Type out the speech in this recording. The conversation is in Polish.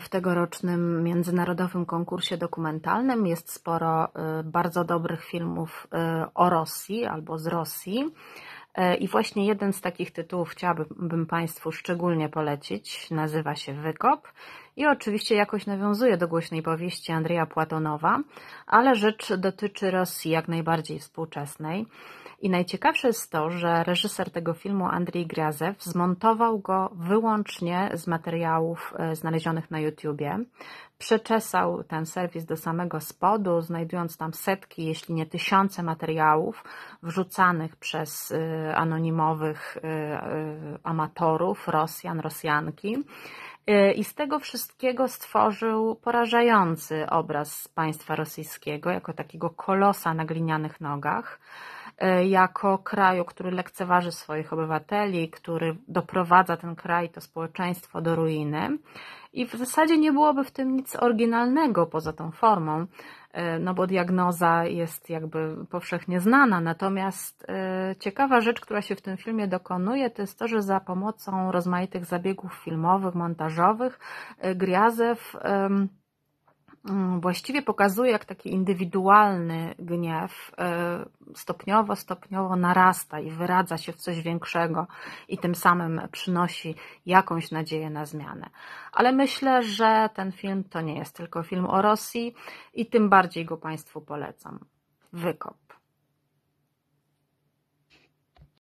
W tegorocznym międzynarodowym konkursie dokumentalnym jest sporo y, bardzo dobrych filmów y, o Rosji albo z Rosji. E, I właśnie jeden z takich tytułów chciałabym Państwu szczególnie polecić. Nazywa się Wykop i oczywiście jakoś nawiązuje do głośnej powieści Andrzeja Płatonowa, ale rzecz dotyczy Rosji jak najbardziej współczesnej. I najciekawsze jest to, że reżyser tego filmu Andrzej Grazew zmontował go wyłącznie z materiałów e, znalezionych na YouTubie. Przeczesał ten serwis do samego spodu, znajdując tam setki, jeśli nie tysiące materiałów wrzucanych przez e, anonimowych y, y, amatorów, Rosjan, Rosjanki. Y, I z tego wszystkiego stworzył porażający obraz państwa rosyjskiego jako takiego kolosa na glinianych nogach, jako kraju, który lekceważy swoich obywateli, który doprowadza ten kraj, to społeczeństwo do ruiny. I w zasadzie nie byłoby w tym nic oryginalnego poza tą formą, no bo diagnoza jest jakby powszechnie znana, natomiast Ciekawa rzecz, która się w tym filmie dokonuje, to jest to, że za pomocą rozmaitych zabiegów filmowych, montażowych, y, Griazew mm, właściwie pokazuje, jak taki indywidualny gniew y, stopniowo, stopniowo narasta i wyradza się w coś większego i tym samym przynosi jakąś nadzieję na zmianę. Ale myślę, że ten film to nie jest tylko film o Rosji i tym bardziej go Państwu polecam. Wykop.